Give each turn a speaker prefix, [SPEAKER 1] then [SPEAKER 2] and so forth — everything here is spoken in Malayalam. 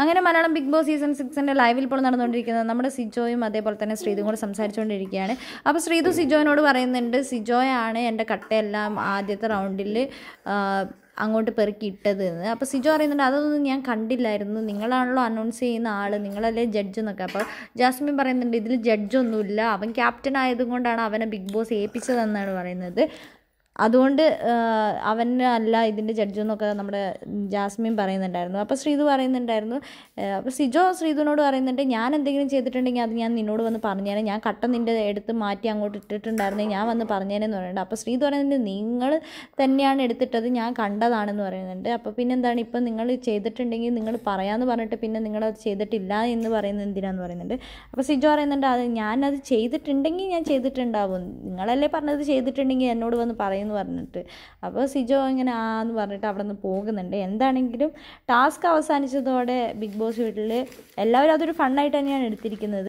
[SPEAKER 1] അങ്ങനെ മലയാളം ബിഗ് ബോസ് സീസൺ സിക്സിൻ്റെ ലൈവിൽ ഇപ്പോൾ നടന്നുകൊണ്ടിരിക്കുന്നത് നമ്മുടെ സിജോയും അതേപോലെ തന്നെ ശ്രീതും കൂടെ സംസാരിച്ചുകൊണ്ടിരിക്കുകയാണ് അപ്പോൾ ശ്രീതു സിജോയിനോട് പറയുന്നുണ്ട് സിജോയാണ് എൻ്റെ കട്ടയെല്ലാം ആദ്യത്തെ റൗണ്ടിൽ അങ്ങോട്ട് പെറുക്കിയിട്ടത് എന്ന് അപ്പോൾ സിജോ പറയുന്നുണ്ട് അതൊന്നും ഞാൻ കണ്ടില്ലായിരുന്നു നിങ്ങളാണല്ലോ അനൗൺസ് ചെയ്യുന്ന ആൾ നിങ്ങളല്ലേ ജഡ്ജ് എന്നൊക്കെ അപ്പോൾ ജാസ്മിൻ പറയുന്നുണ്ട് ഇതിൽ ജഡ്ജൊന്നുമില്ല അവൻ ക്യാപ്റ്റൻ ആയതുകൊണ്ടാണ് അവനെ ബിഗ് ബോസ് ഏൽപ്പിച്ചതെന്നാണ് പറയുന്നത് അതുകൊണ്ട് അവൻ അല്ല ഇതിൻ്റെ ജഡ്ജ് എന്നൊക്കെ നമ്മുടെ ജാസ്മിൻ പറയുന്നുണ്ടായിരുന്നു അപ്പോൾ ശ്രീതു പറയുന്നുണ്ടായിരുന്നു അപ്പോൾ സിജോ ശ്രീതുവിനോട് പറയുന്നുണ്ട് ഞാൻ എന്തെങ്കിലും ചെയ്തിട്ടുണ്ടെങ്കിൽ അത് ഞാൻ നിന്നോട് വന്ന് പറഞ്ഞേനെ ഞാൻ കട്ട നിൻ്റെ എടുത്ത് മാറ്റി അങ്ങോട്ട് ഇട്ടിട്ടുണ്ടായിരുന്നെങ്കിൽ ഞാൻ വന്ന് പറഞ്ഞേനെന്ന് പറയുന്നുണ്ട് അപ്പോൾ ശ്രീതു പറയുന്നുണ്ട് നിങ്ങൾ തന്നെയാണ് എടുത്തിട്ടത് ഞാൻ കണ്ടതാണെന്ന് പറയുന്നുണ്ട് അപ്പോൾ പിന്നെന്താണ് ഇപ്പം നിങ്ങൾ ചെയ്തിട്ടുണ്ടെങ്കിൽ നിങ്ങൾ പറയാമെന്ന് പറഞ്ഞിട്ട് പിന്നെ നിങ്ങളത് ചെയ്തിട്ടില്ല എന്ന് പറയുന്നത് എന്തിനാന്ന് പറയുന്നുണ്ട് അപ്പോൾ സിജോ പറയുന്നുണ്ട് അത് ഞാനത് ചെയ്തിട്ടുണ്ടെങ്കിൽ ഞാൻ ചെയ്തിട്ടുണ്ടാവും നിങ്ങളല്ലേ പറഞ്ഞത് ചെയ്തിട്ടുണ്ടെങ്കിൽ എന്നോട് വന്ന് പറയുന്നു എന്ന് പറഞ്ഞിട്ട് അപ്പോൾ സിജോ ഇങ്ങനെ ആ എന്ന് പറഞ്ഞിട്ട് അവിടെ നിന്ന് പോകുന്നുണ്ട് എന്താണെങ്കിലും ടാസ്ക് അവസാനിച്ചതോടെ ബിഗ് ബോസ് വീട്ടിൽ എല്ലാവരും അതൊരു ഫണ്ണായിട്ട് തന്നെയാണ് എടുത്തിരിക്കുന്നത്